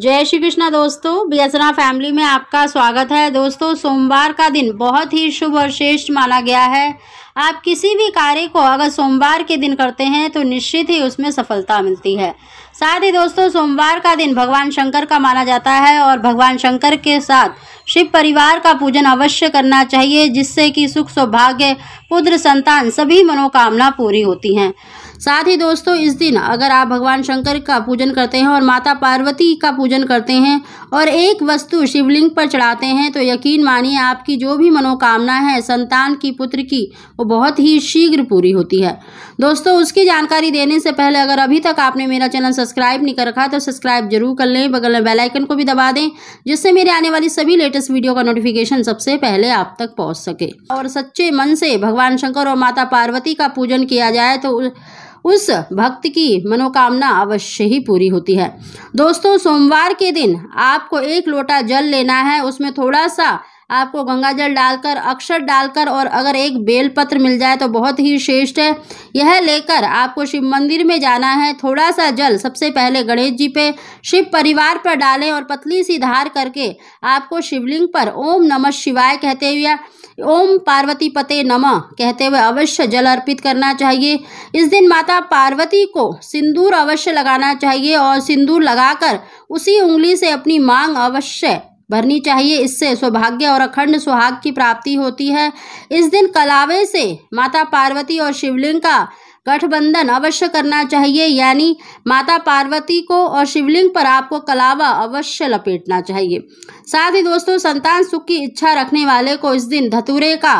जय श्री कृष्णा दोस्तों बियसना फैमिली में आपका स्वागत है दोस्तों सोमवार का दिन बहुत ही शुभ और श्रेष्ठ माना गया है आप किसी भी कार्य को अगर सोमवार के दिन करते हैं तो निश्चित ही उसमें सफलता मिलती है साथ ही दोस्तों सोमवार का दिन भगवान शंकर का माना जाता है और भगवान शंकर के साथ शिव परिवार का पूजन अवश्य करना चाहिए जिससे कि सुख सौभाग्य पुत्र संतान सभी मनोकामना पूरी होती हैं साथ ही दोस्तों इस दिन अगर आप भगवान शंकर का पूजन करते हैं और माता पार्वती का पूजन करते हैं और एक वस्तु शिवलिंग पर चढ़ाते हैं तो यकीन मानिए आपकी जो भी मनोकामना है संतान की पुत्र की वो बहुत ही शीघ्र पूरी होती है दोस्तों उसकी जानकारी देने से पहले अगर अभी तक आपने मेरा चैनल सब्सक्राइब नहीं कर रखा तो सब्सक्राइब जरूर कर लें बगल में बेलाइकन को भी दबा दें जिससे मेरे आने वाली सभी लेटेस्ट वीडियो का नोटिफिकेशन सबसे पहले आप तक पहुँच सके और सच्चे मन से भगवान शंकर और माता पार्वती का पूजन किया जाए तो उस भक्त की मनोकामना अवश्य ही पूरी होती है दोस्तों सोमवार के दिन आपको एक लोटा जल लेना है उसमें थोड़ा सा आपको गंगा जल डालकर अक्षर डालकर और अगर एक बेलपत्र मिल जाए तो बहुत ही श्रेष्ठ है यह लेकर आपको शिव मंदिर में जाना है थोड़ा सा जल सबसे पहले गणेश जी पे शिव परिवार पर डालें और पतली सी धार करके आपको शिवलिंग पर ओम नमः शिवाय कहते हुए ओम पार्वती पते नमः कहते हुए अवश्य जल अर्पित करना चाहिए इस दिन माता पार्वती को सिंदूर अवश्य लगाना चाहिए और सिंदूर लगाकर उसी उंगली से अपनी मांग अवश्य भरनी चाहिए इससे सौभाग्य और अखंड सुहाग की प्राप्ति होती है इस दिन कलावे से माता पार्वती और शिवलिंग का गठबंधन अवश्य करना चाहिए यानी माता पार्वती को और शिवलिंग पर आपको कलावा अवश्य लपेटना चाहिए साथ ही दोस्तों संतान सुख की इच्छा रखने वाले को इस दिन धतूरे का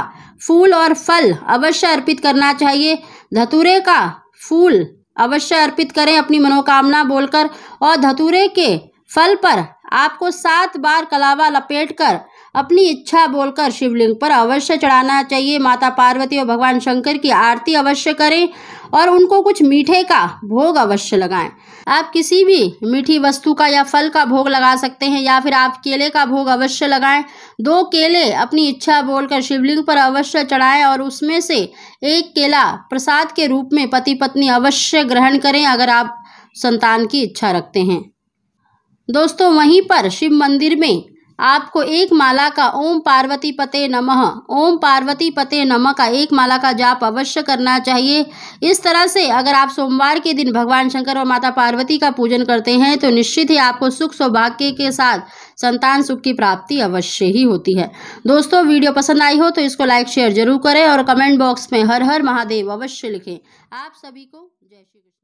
फूल और फल अवश्य अर्पित करना चाहिए धतूरे का फूल अवश्य अर्पित करें अपनी मनोकामना बोलकर और धतूरे के फल पर आपको सात बार कलावा लपेटकर अपनी इच्छा बोलकर शिवलिंग पर अवश्य चढ़ाना चाहिए माता पार्वती और भगवान शंकर की आरती अवश्य करें और उनको कुछ मीठे का भोग अवश्य लगाएं आप किसी भी मीठी वस्तु का या फल का भोग लगा सकते हैं या फिर आप केले का भोग अवश्य लगाएं दो केले अपनी इच्छा बोलकर शिवलिंग पर अवश्य चढ़ाएं और उसमें से एक केला प्रसाद के रूप में पति पत्नी अवश्य ग्रहण करें अगर आप संतान की इच्छा रखते हैं दोस्तों वहीं पर शिव मंदिर में आपको एक माला का ओम पार्वती पते नमः ओम पार्वती पते नमः का एक माला का जाप अवश्य करना चाहिए इस तरह से अगर आप सोमवार के दिन भगवान शंकर और माता पार्वती का पूजन करते हैं तो निश्चित ही आपको सुख सौभाग्य के साथ संतान सुख की प्राप्ति अवश्य ही होती है दोस्तों वीडियो पसंद आई हो तो इसको लाइक शेयर जरूर करें और कमेंट बॉक्स में हर हर महादेव अवश्य लिखें आप सभी को जय श्री